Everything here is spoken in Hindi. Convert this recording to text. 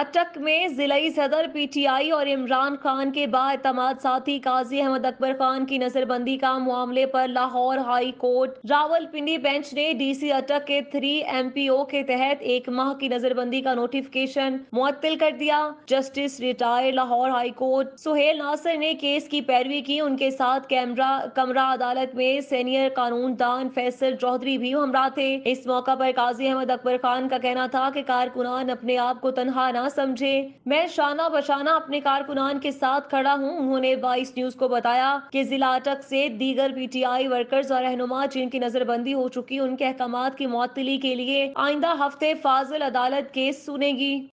अटक में जिलाई सदर पीटीआई और इमरान खान के बातमाद साथी काजी अहमद अकबर खान की नजरबंदी का मामले पर Lahore High Court Rawalpindi bench ने डीसी अटक के थ्री एमपीओ के तहत एक माह की नजरबंदी का नोटिफिकेशन मुअत्तल कर दिया justice retired Lahore High Court Suhail Nasir ने केस की पैरवी की उनके साथ कैमरा कमरा अदालत में सीनियर कानून दान फैसल चौधरी भी हमरा थे इस मौका पर काजी अहमद अकबर खान का कहना था की कारकुनान अपने आप को तनहा ना समझे मैं शाना बशाना अपने कारकुनान के साथ खड़ा हूँ उन्होंने बाईस न्यूज को बताया कि जिला अटक से दीगर पीटीआई वर्कर्स और रहनुमा जिनकी नजरबंदी हो चुकी उनके अहकाम की मअतली के लिए आइंदा हफ्ते फाजिल अदालत केस सुनेगी